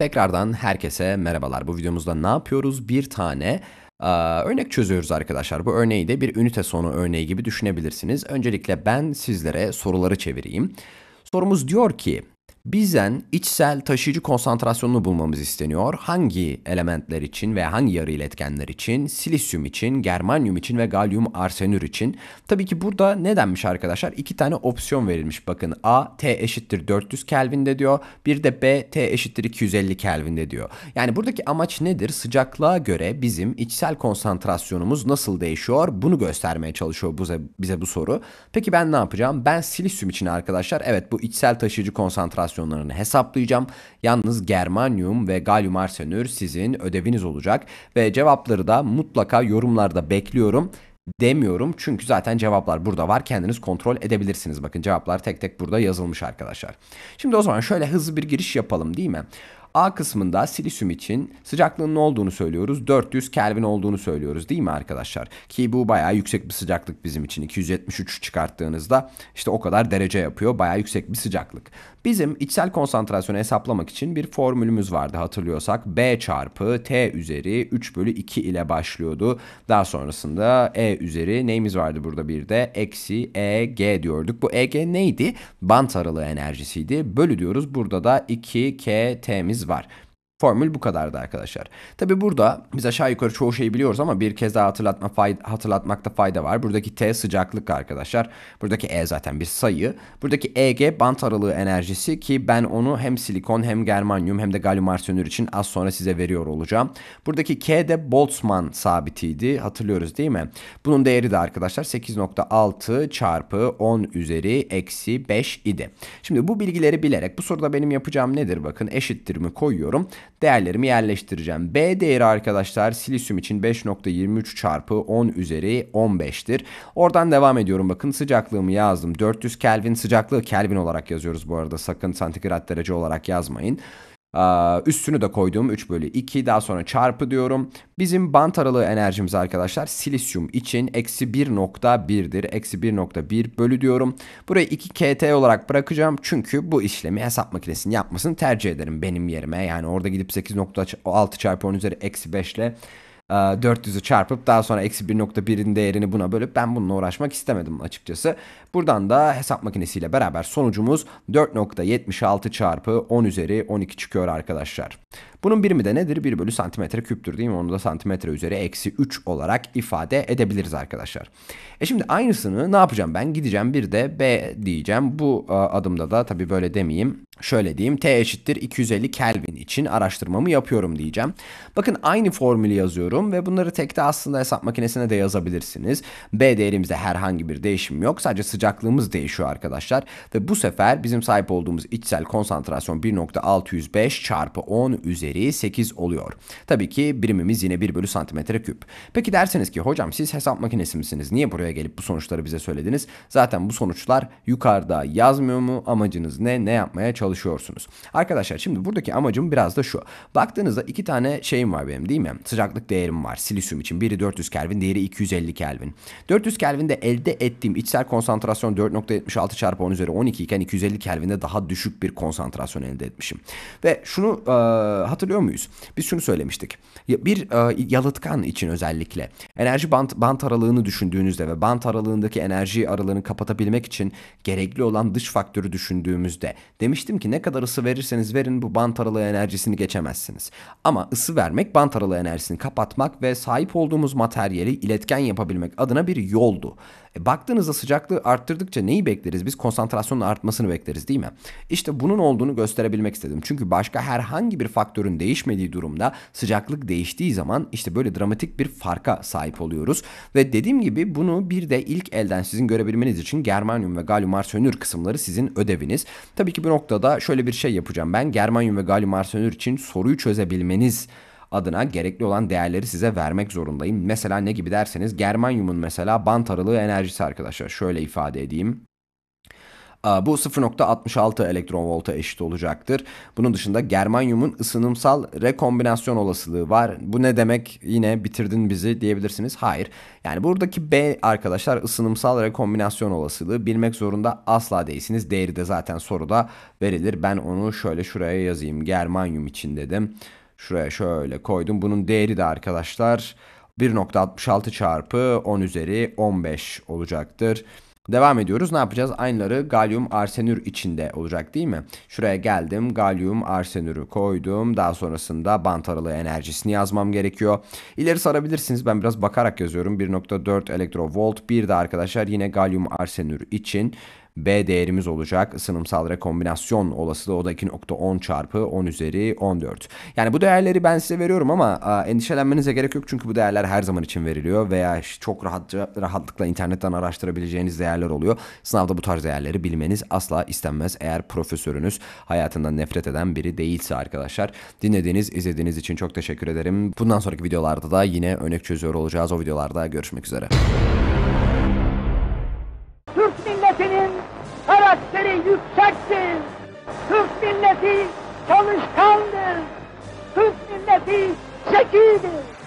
Tekrardan herkese merhabalar. Bu videomuzda ne yapıyoruz? Bir tane a, örnek çözüyoruz arkadaşlar. Bu örneği de bir ünite sonu örneği gibi düşünebilirsiniz. Öncelikle ben sizlere soruları çevireyim. Sorumuz diyor ki Bizden içsel taşıyıcı konsantrasyonunu bulmamız isteniyor. Hangi elementler için ve hangi yarı iletkenler için? Silisyum için, germanyum için ve galyum arsenür için. Tabii ki burada ne denmiş arkadaşlar? İki tane opsiyon verilmiş. Bakın A T eşittir 400 Kelvin'de diyor. Bir de B T eşittir 250 Kelvin'de diyor. Yani buradaki amaç nedir? Sıcaklığa göre bizim içsel konsantrasyonumuz nasıl değişiyor? Bunu göstermeye çalışıyor bize, bize bu soru. Peki ben ne yapacağım? Ben silisyum için arkadaşlar evet bu içsel taşıyıcı konsantrasyonu konsantrasyonlarını hesaplayacağım. Yalnız germanyum ve galyum arsenür sizin ödeviniz olacak ve cevapları da mutlaka yorumlarda bekliyorum demiyorum çünkü zaten cevaplar burada var kendiniz kontrol edebilirsiniz bakın cevaplar tek tek burada yazılmış arkadaşlar. Şimdi o zaman şöyle hızlı bir giriş yapalım değil mi? A kısmında silisyum için sıcaklığın ne olduğunu söylüyoruz. 400 Kelvin olduğunu söylüyoruz değil mi arkadaşlar? Ki bu bayağı yüksek bir sıcaklık bizim için. 273 çıkarttığınızda işte o kadar derece yapıyor. Bayağı yüksek bir sıcaklık. Bizim içsel konsantrasyonu hesaplamak için bir formülümüz vardı hatırlıyorsak. B çarpı T üzeri 3 bölü 2 ile başlıyordu. Daha sonrasında E üzeri neyimiz vardı burada bir de? Eksi e g diyorduk. Bu e g neydi? Bant aralığı enerjisiydi. Bölü diyoruz. Burada da 2KT'miz k Bar. Formül bu kadardı arkadaşlar. Tabi burada biz aşağı yukarı çoğu şeyi biliyoruz ama bir kez daha hatırlatma fayda, hatırlatmakta fayda var. Buradaki T sıcaklık arkadaşlar. Buradaki E zaten bir sayı. Buradaki EG bant aralığı enerjisi ki ben onu hem silikon hem germanyum hem de galyum arsenür için az sonra size veriyor olacağım. Buradaki K de Boltzmann sabitiydi. Hatırlıyoruz değil mi? Bunun değeri de arkadaşlar 8.6 çarpı 10 üzeri eksi 5 idi. Şimdi bu bilgileri bilerek bu soruda benim yapacağım nedir? Bakın eşittir mi koyuyorum değerlerimi yerleştireceğim. B değeri arkadaşlar silisyum için 5.23 çarpı 10 üzeri 15'tir. Oradan devam ediyorum. Bakın sıcaklığımı yazdım. 400 Kelvin sıcaklığı Kelvin olarak yazıyoruz bu arada. Sakın santigrat derece olarak yazmayın. Üstünü de koyduğum 3 bölü 2 daha sonra çarpı diyorum. Bizim bant aralığı enerjimiz arkadaşlar silisyum için eksi 1.1'dir. Eksi 1.1 bölü diyorum. Burayı 2 kt olarak bırakacağım. Çünkü bu işlemi hesap makinesinin yapmasını tercih ederim benim yerime. Yani orada gidip 8.6 çarpı 10 üzeri eksi 5 ile 400'ü ee, çarpıp daha sonra eksi 1.1'in değerini buna bölüp ben bununla uğraşmak istemedim açıkçası. Buradan da hesap makinesiyle beraber sonucumuz 4.76 çarpı 10 üzeri 12 çıkıyor arkadaşlar. Bunun birimi de nedir? 1 bölü santimetre küptür değil mi? Onu da santimetre üzeri eksi 3 olarak ifade edebiliriz arkadaşlar. E şimdi aynısını ne yapacağım ben? Gideceğim bir de B diyeceğim. Bu e, adımda da tabii böyle demeyeyim Şöyle diyeyim T eşittir 250 Kelvin için araştırmamı yapıyorum diyeceğim. Bakın aynı formülü yazıyorum ve bunları tekte aslında hesap makinesine de yazabilirsiniz. B değerimizde herhangi bir değişim yok. Sadece sıcaklığımız değişiyor arkadaşlar. Ve bu sefer bizim sahip olduğumuz içsel konsantrasyon 1.605 çarpı 10 üzeri 8 oluyor. Tabii ki birimimiz yine 1 bölü santimetre küp. Peki derseniz ki hocam siz hesap makinesi misiniz? Niye buraya gelip bu sonuçları bize söylediniz? Zaten bu sonuçlar yukarıda yazmıyor mu? Amacınız ne? Ne yapmaya çalışıyorsunuz? çalışıyorsunuz. Arkadaşlar şimdi buradaki amacım biraz da şu. Baktığınızda iki tane şeyim var benim değil mi? Sıcaklık değerim var silisyum için. Biri 400 Kelvin, diğeri 250 Kelvin. 400 Kelvin'de elde ettiğim içsel konsantrasyon 4.76 çarpı 10 üzeri 12 iken 250 Kelvin'de daha düşük bir konsantrasyon elde etmişim. Ve şunu e, hatırlıyor muyuz? Biz şunu söylemiştik. Bir e, yalıtkan için özellikle enerji bant, bant aralığını düşündüğünüzde ve bant aralığındaki enerji aralığını kapatabilmek için gerekli olan dış faktörü düşündüğümüzde demiştim ki ne kadar ısı verirseniz verin bu bant aralığı enerjisini geçemezsiniz. Ama ısı vermek bant aralığı enerjisini kapatmak ve sahip olduğumuz materyali iletken yapabilmek adına bir yoldu. E, baktığınızda sıcaklığı arttırdıkça neyi bekleriz? Biz konsantrasyonun artmasını bekleriz değil mi? İşte bunun olduğunu gösterebilmek istedim. Çünkü başka herhangi bir faktörün değişmediği durumda sıcaklık değiştiği zaman işte böyle dramatik bir farka sahip oluyoruz. Ve dediğim gibi bunu bir de ilk elden sizin görebilmeniz için germanyum ve galyum arsenür kısımları sizin ödeviniz. Tabii ki bu noktada şöyle bir şey yapacağım. Ben germanyum ve galyum arsenür için soruyu çözebilmeniz adına gerekli olan değerleri size vermek zorundayım. Mesela ne gibi derseniz germanyumun mesela bant aralığı enerjisi arkadaşlar. Şöyle ifade edeyim. Bu 0.66 elektron volta eşit olacaktır. Bunun dışında germanyumun ısınımsal rekombinasyon olasılığı var. Bu ne demek? Yine bitirdin bizi diyebilirsiniz. Hayır. Yani buradaki B arkadaşlar ısınımsal rekombinasyon olasılığı bilmek zorunda asla değilsiniz. Değeri de zaten soruda verilir. Ben onu şöyle şuraya yazayım. Germanyum için dedim. Şuraya şöyle koydum. Bunun değeri de arkadaşlar 1.66 çarpı 10 üzeri 15 olacaktır. Devam ediyoruz. Ne yapacağız? Aynıları galyum arsenür içinde olacak değil mi? Şuraya geldim. Galyum arsenürü koydum. Daha sonrasında bant aralığı enerjisini yazmam gerekiyor. İleri sarabilirsiniz. Ben biraz bakarak yazıyorum. 1.4 elektrovolt. Bir de arkadaşlar yine galyum arsenür için B değerimiz olacak. Isınımsal rekombinasyon olasılığı o da 2.10 çarpı 10 üzeri 14. Yani bu değerleri ben size veriyorum ama endişelenmenize gerek yok çünkü bu değerler her zaman için veriliyor veya çok rahatça rahatlıkla internetten araştırabileceğiniz değerler oluyor. Sınavda bu tarz değerleri bilmeniz asla istenmez eğer profesörünüz hayatından nefret eden biri değilse arkadaşlar. Dinlediğiniz, izlediğiniz için çok teşekkür ederim. Bundan sonraki videolarda da yine örnek çözüyor olacağız. O videolarda görüşmek üzere. dersleri yüksektir. Türk milleti çalışkandır. Türk milleti zekidir.